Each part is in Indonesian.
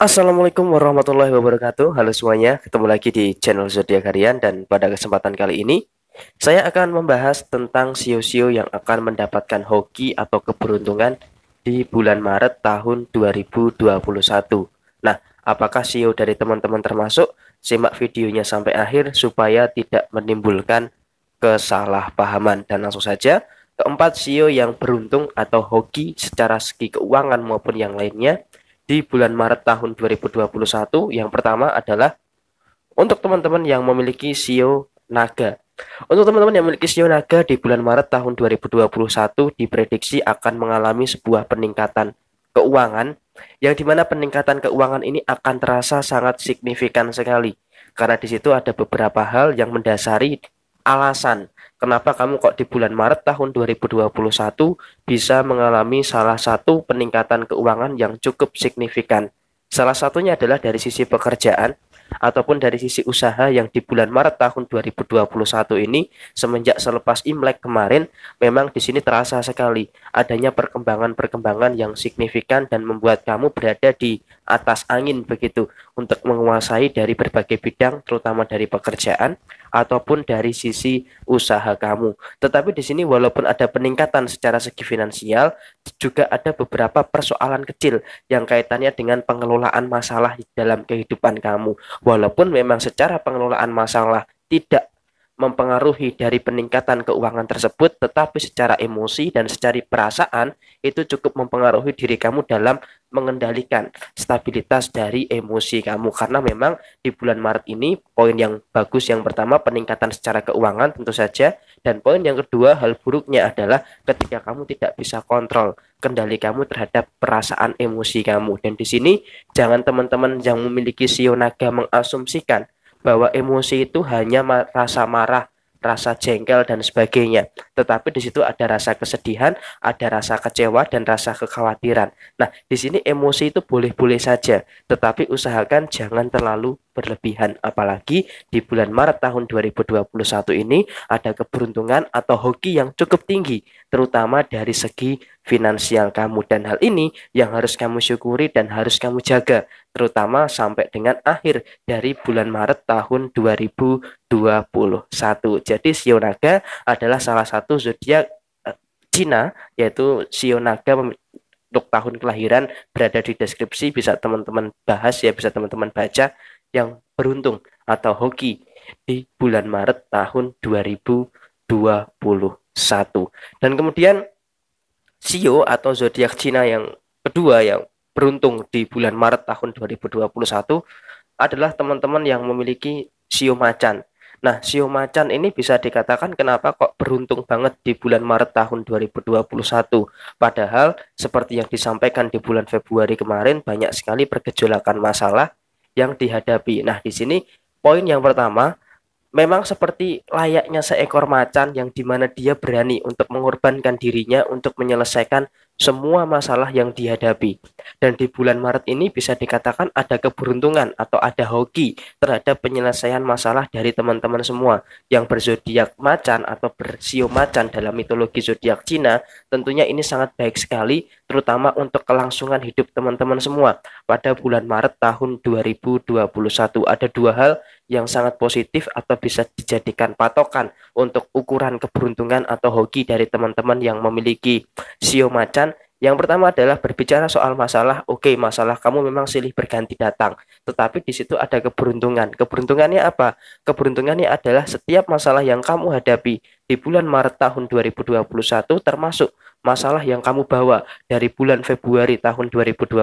Assalamualaikum warahmatullahi wabarakatuh. Halo semuanya, ketemu lagi di channel Zodiak Harian dan pada kesempatan kali ini saya akan membahas tentang sio-sio yang akan mendapatkan hoki atau keberuntungan di bulan Maret tahun 2021. Nah, apakah sio dari teman-teman termasuk? Simak videonya sampai akhir supaya tidak menimbulkan kesalahpahaman dan langsung saja keempat sio yang beruntung atau hoki secara segi keuangan maupun yang lainnya di bulan Maret tahun 2021. Yang pertama adalah untuk teman-teman yang memiliki sio naga. Untuk teman-teman yang memiliki sio naga di bulan Maret tahun 2021 diprediksi akan mengalami sebuah peningkatan keuangan yang dimana peningkatan keuangan ini akan terasa sangat signifikan sekali karena di situ ada beberapa hal yang mendasari alasan kenapa kamu kok di bulan Maret tahun 2021 bisa mengalami salah satu peningkatan keuangan yang cukup signifikan. Salah satunya adalah dari sisi pekerjaan ataupun dari sisi usaha yang di bulan Maret tahun 2021 ini semenjak selepas Imlek kemarin memang di sini terasa sekali adanya perkembangan-perkembangan yang signifikan dan membuat kamu berada di atas angin begitu untuk menguasai dari berbagai bidang terutama dari pekerjaan ataupun dari sisi usaha kamu. Tetapi di sini walaupun ada peningkatan secara segi finansial, juga ada beberapa persoalan kecil yang kaitannya dengan pengelolaan masalah di dalam kehidupan kamu. Walaupun memang secara pengelolaan masalah tidak mempengaruhi dari peningkatan keuangan tersebut, tetapi secara emosi dan secara perasaan itu cukup mempengaruhi diri kamu dalam mengendalikan stabilitas dari emosi kamu. Karena memang di bulan Maret ini poin yang bagus yang pertama peningkatan secara keuangan tentu saja dan poin yang kedua hal buruknya adalah ketika kamu tidak bisa kontrol kendali kamu terhadap perasaan emosi kamu. Dan di sini jangan teman-teman yang memiliki sionaga mengasumsikan bahwa emosi itu hanya rasa marah, rasa jengkel dan sebagainya. Tetapi di situ ada rasa kesedihan, ada rasa kecewa dan rasa kekhawatiran. Nah, di sini emosi itu boleh-boleh saja, tetapi usahakan jangan terlalu berlebihan. Apalagi di bulan Maret tahun 2021 ini ada keberuntungan atau hoki yang cukup tinggi, terutama dari segi finansial kamu. Dan hal ini yang harus kamu syukuri dan harus kamu jaga, terutama sampai dengan akhir dari bulan Maret tahun 2021. Jadi Sionaga adalah salah satu zodiak eh, Cina, yaitu Sionaga untuk tahun kelahiran berada di deskripsi bisa teman-teman bahas ya bisa teman-teman baca yang beruntung atau hoki di bulan Maret tahun 2021. Dan kemudian Sio e atau zodiak Cina yang kedua yang beruntung di bulan Maret tahun 2021 adalah teman-teman yang memiliki Sio e macan. Nah, Sio e macan ini bisa dikatakan kenapa kok beruntung banget di bulan Maret tahun 2021. Padahal seperti yang disampaikan di bulan Februari kemarin banyak sekali pergejolakan masalah yang dihadapi. Nah, di sini poin yang pertama memang seperti layaknya seekor macan yang dimana dia berani untuk mengorbankan dirinya untuk menyelesaikan semua masalah yang dihadapi. Dan di bulan Maret ini bisa dikatakan ada keberuntungan atau ada hoki terhadap penyelesaian masalah dari teman-teman semua yang berzodiak macan atau bersio macan dalam mitologi zodiak Cina. Tentunya ini sangat baik sekali terutama untuk kelangsungan hidup teman-teman semua pada bulan Maret tahun 2021. Ada dua hal yang sangat positif atau bisa dijadikan patokan untuk ukuran keberuntungan atau hoki dari teman-teman yang memiliki sio macan yang pertama adalah berbicara soal masalah. Oke, masalah kamu memang silih berganti datang, tetapi di situ ada keberuntungan. Keberuntungannya apa? Keberuntungannya adalah setiap masalah yang kamu hadapi di bulan Maret tahun 2021 termasuk masalah yang kamu bawa dari bulan Februari tahun 2021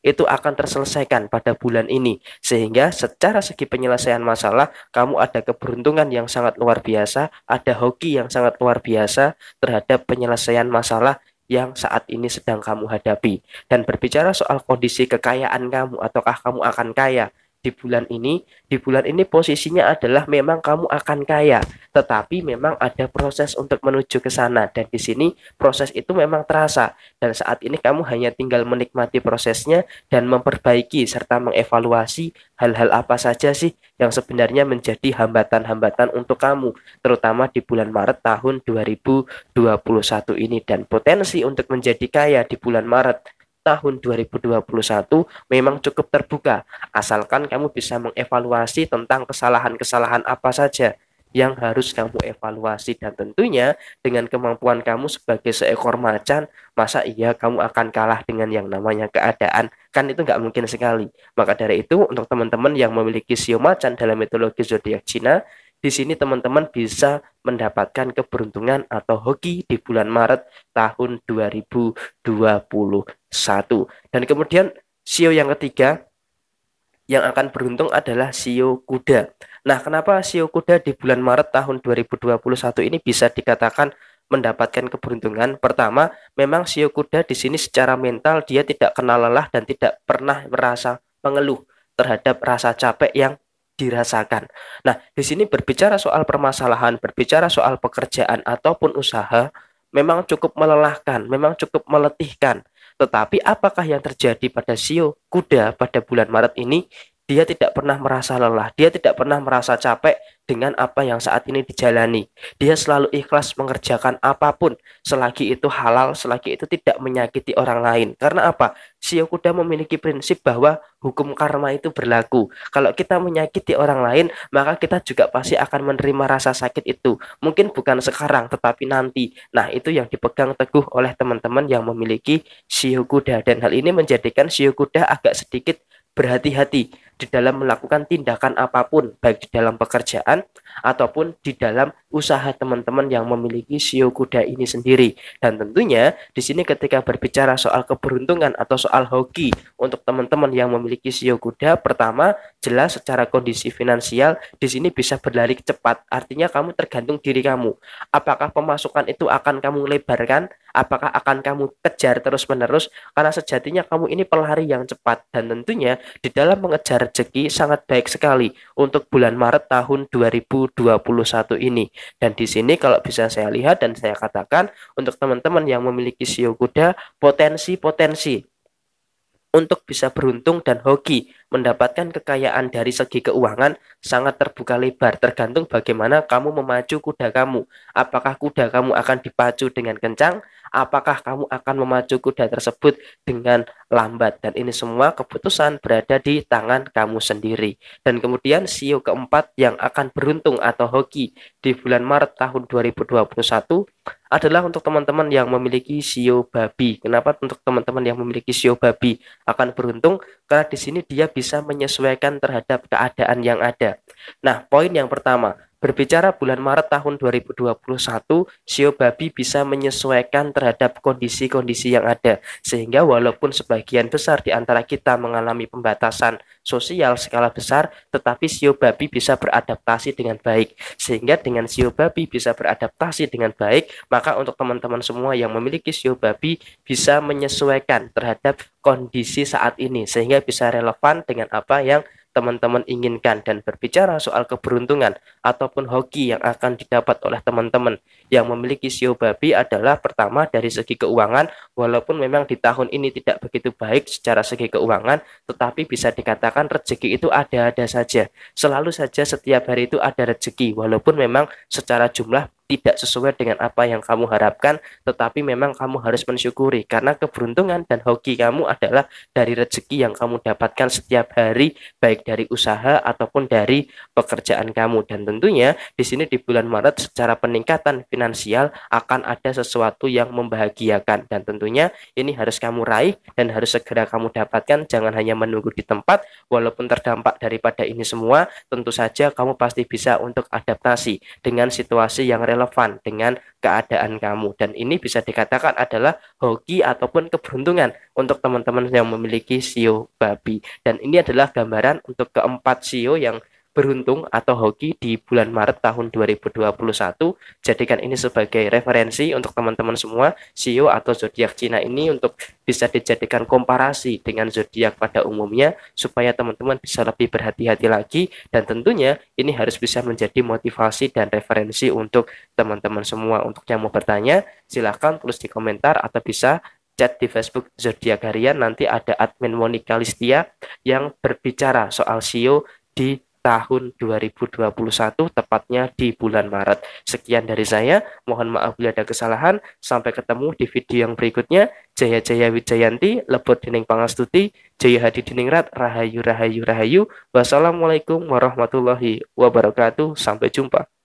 itu akan terselesaikan pada bulan ini sehingga secara segi penyelesaian masalah kamu ada keberuntungan yang sangat luar biasa, ada hoki yang sangat luar biasa terhadap penyelesaian masalah yang saat ini sedang kamu hadapi. Dan berbicara soal kondisi kekayaan kamu, ataukah kamu akan kaya, di bulan ini di bulan ini posisinya adalah memang kamu akan kaya tetapi memang ada proses untuk menuju ke sana dan di sini proses itu memang terasa dan saat ini kamu hanya tinggal menikmati prosesnya dan memperbaiki serta mengevaluasi hal-hal apa saja sih yang sebenarnya menjadi hambatan-hambatan untuk kamu terutama di bulan Maret tahun 2021 ini dan potensi untuk menjadi kaya di bulan Maret tahun 2021 memang cukup terbuka, asalkan kamu bisa mengevaluasi tentang kesalahan-kesalahan apa saja yang harus kamu evaluasi dan tentunya dengan kemampuan kamu sebagai seekor macan masa iya kamu akan kalah dengan yang namanya keadaan kan itu nggak mungkin sekali maka dari itu untuk teman-teman yang memiliki sio macan dalam mitologi zodiak Cina di sini teman-teman bisa mendapatkan keberuntungan atau hoki di bulan Maret tahun 2021. Dan kemudian sio e yang ketiga yang akan beruntung adalah sio e kuda. Nah, kenapa sio e kuda di bulan Maret tahun 2021 ini bisa dikatakan mendapatkan keberuntungan? Pertama, memang sio kuda di sini secara mental dia tidak kenal lelah dan tidak pernah merasa mengeluh terhadap rasa capek yang dirasakan. Nah, di sini berbicara soal permasalahan, berbicara soal pekerjaan ataupun usaha, memang cukup melelahkan, memang cukup meletihkan. Tetapi apakah yang terjadi pada sio e kuda pada bulan Maret ini? dia tidak pernah merasa lelah, dia tidak pernah merasa capek dengan apa yang saat ini dijalani. Dia selalu ikhlas mengerjakan apapun selagi itu halal, selagi itu tidak menyakiti orang lain. Karena apa? Sio kuda memiliki prinsip bahwa hukum karma itu berlaku. Kalau kita menyakiti orang lain, maka kita juga pasti akan menerima rasa sakit itu. Mungkin bukan sekarang, tetapi nanti. Nah, itu yang dipegang teguh oleh teman-teman yang memiliki sio kuda dan hal ini menjadikan sio kuda agak sedikit berhati-hati di dalam melakukan tindakan apapun, baik di dalam pekerjaan ataupun di dalam usaha teman-teman yang memiliki sio kuda ini sendiri. Dan tentunya di sini ketika berbicara soal keberuntungan atau soal hoki untuk teman-teman yang memiliki sio kuda, pertama jelas secara kondisi finansial di sini bisa berlari cepat. Artinya kamu tergantung diri kamu. Apakah pemasukan itu akan kamu lebarkan? Apakah akan kamu kejar terus-menerus? Karena sejatinya kamu ini pelari yang cepat dan tentunya di dalam mengejar rezeki sangat baik sekali untuk bulan Maret tahun 2000 2021 ini. Dan di sini kalau bisa saya lihat dan saya katakan untuk teman-teman yang memiliki sio kuda potensi-potensi untuk bisa beruntung dan hoki mendapatkan kekayaan dari segi keuangan sangat terbuka lebar tergantung bagaimana kamu memacu kuda kamu apakah kuda kamu akan dipacu dengan kencang apakah kamu akan memacu kuda tersebut dengan lambat dan ini semua keputusan berada di tangan kamu sendiri dan kemudian CEO keempat yang akan beruntung atau hoki di bulan Maret tahun 2021 adalah untuk teman-teman yang memiliki CEO babi. Kenapa untuk teman-teman yang memiliki CEO babi akan beruntung? Karena di sini dia bisa menyesuaikan terhadap keadaan yang ada. Nah, poin yang pertama, Berbicara bulan Maret tahun 2021, sio babi bisa menyesuaikan terhadap kondisi-kondisi yang ada, sehingga walaupun sebagian besar di antara kita mengalami pembatasan sosial skala besar, tetapi sio babi bisa beradaptasi dengan baik. Sehingga dengan sio babi bisa beradaptasi dengan baik, maka untuk teman-teman semua yang memiliki sio babi bisa menyesuaikan terhadap kondisi saat ini, sehingga bisa relevan dengan apa yang teman-teman inginkan dan berbicara soal keberuntungan ataupun hoki yang akan didapat oleh teman-teman yang memiliki sio babi adalah pertama dari segi keuangan walaupun memang di tahun ini tidak begitu baik secara segi keuangan tetapi bisa dikatakan rezeki itu ada-ada saja selalu saja setiap hari itu ada rezeki walaupun memang secara jumlah tidak sesuai dengan apa yang kamu harapkan, tetapi memang kamu harus mensyukuri karena keberuntungan dan hoki kamu adalah dari rezeki yang kamu dapatkan setiap hari, baik dari usaha ataupun dari pekerjaan kamu. Dan tentunya di sini di bulan Maret secara peningkatan finansial akan ada sesuatu yang membahagiakan dan tentunya ini harus kamu raih dan harus segera kamu dapatkan. Jangan hanya menunggu di tempat walaupun terdampak daripada ini semua, tentu saja kamu pasti bisa untuk adaptasi dengan situasi yang relevan relevan dengan keadaan kamu dan ini bisa dikatakan adalah hoki ataupun keberuntungan untuk teman-teman yang memiliki sio e babi dan ini adalah gambaran untuk keempat sio e yang beruntung atau hoki di bulan Maret tahun 2021. Jadikan ini sebagai referensi untuk teman-teman semua. Sio e atau zodiak Cina ini untuk bisa dijadikan komparasi dengan zodiak pada umumnya supaya teman-teman bisa lebih berhati-hati lagi dan tentunya ini harus bisa menjadi motivasi dan referensi untuk teman-teman semua. Untuk yang mau bertanya, silahkan tulis di komentar atau bisa chat di Facebook Zodiak Harian nanti ada admin Monica Listia yang berbicara soal Sio e di tahun 2021 tepatnya di bulan Maret. Sekian dari saya, mohon maaf bila ada kesalahan. Sampai ketemu di video yang berikutnya. Jaya Jaya Wijayanti, Lebot Dining Pangastuti, Jaya Hadi Diningrat, Rahayu Rahayu Rahayu. Wassalamualaikum warahmatullahi wabarakatuh. Sampai jumpa.